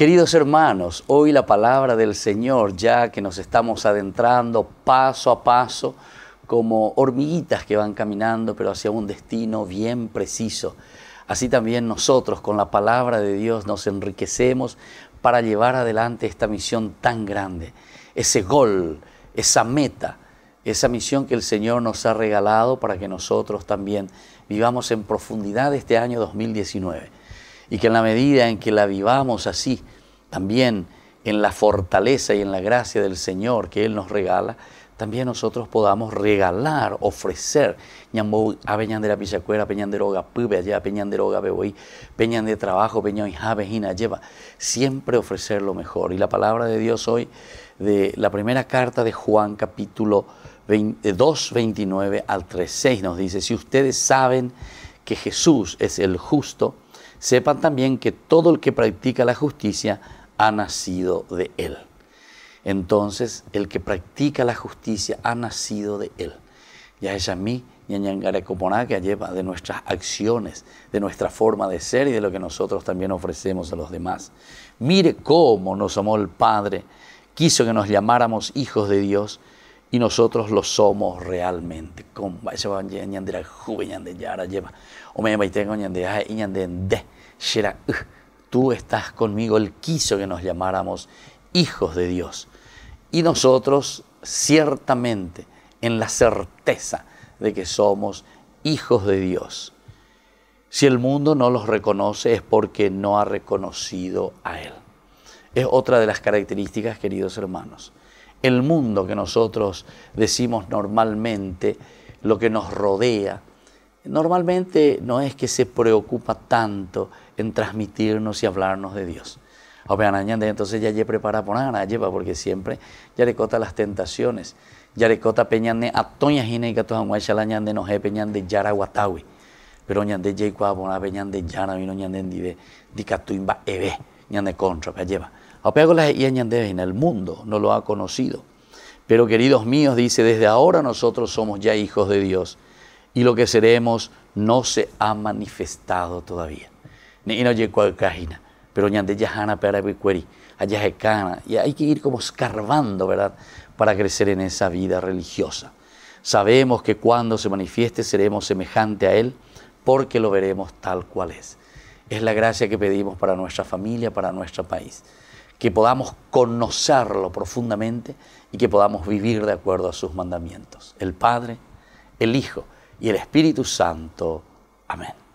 Queridos hermanos, hoy la palabra del Señor, ya que nos estamos adentrando paso a paso, como hormiguitas que van caminando, pero hacia un destino bien preciso. Así también nosotros con la palabra de Dios nos enriquecemos para llevar adelante esta misión tan grande, ese gol, esa meta, esa misión que el Señor nos ha regalado para que nosotros también vivamos en profundidad este año 2019 y que en la medida en que la vivamos así, también en la fortaleza y en la gracia del Señor que Él nos regala, también nosotros podamos regalar, ofrecer, a Peñandera Pichacuera, Peñanderoga Pube, allá roga, Beboí, Peñan de Trabajo, y Javejina, lleva, siempre ofrecer lo mejor. Y la palabra de Dios hoy, de la primera carta de Juan, capítulo 2, 29 al 36, nos dice, si ustedes saben que Jesús es el justo, sepan también que todo el que practica la justicia ha nacido de Él. Entonces, el que practica la justicia ha nacido de Él. Ya es a mí y a que lleva de nuestras acciones, de nuestra forma de ser y de lo que nosotros también ofrecemos a los demás. Mire cómo nos amó el Padre, quiso que nos llamáramos hijos de Dios y nosotros lo somos realmente. tú estás conmigo. Él quiso que nos llamáramos hijos de Dios. Y nosotros ciertamente en la certeza de que somos hijos de Dios. Si el mundo no los reconoce es porque no ha reconocido a Él. Es otra de las características, queridos hermanos el mundo que nosotros decimos normalmente, lo que nos rodea, normalmente no es que se preocupa tanto en transmitirnos y hablarnos de Dios. entonces ya prepara por lleva porque siempre ya le cota las tentaciones. Ya le cota peñande a toña jineca tu amuay de noje peñande yara guatawi. Pero ñande yei cuabona peñande yara vino ñande dicatuimba ebe ñande contra que lleva. Apéagolas y en el mundo no lo ha conocido. Pero queridos míos, dice, desde ahora nosotros somos ya hijos de Dios y lo que seremos no se ha manifestado todavía. Ni no llegó pero ñande para allá Y hay que ir como escarbando, ¿verdad? Para crecer en esa vida religiosa. Sabemos que cuando se manifieste seremos semejante a Él, porque lo veremos tal cual es. Es la gracia que pedimos para nuestra familia, para nuestro país que podamos conocerlo profundamente y que podamos vivir de acuerdo a sus mandamientos. El Padre, el Hijo y el Espíritu Santo. Amén.